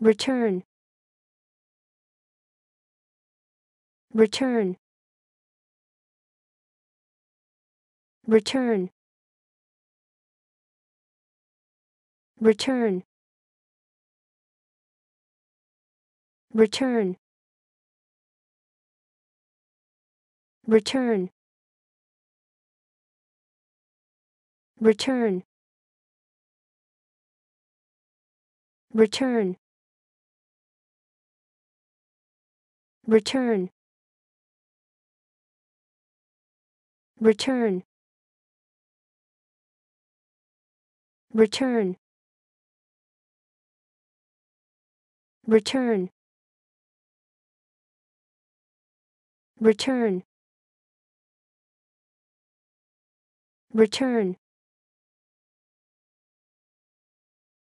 return return return return return return return return Return. Return. Return. Return. Return. Return.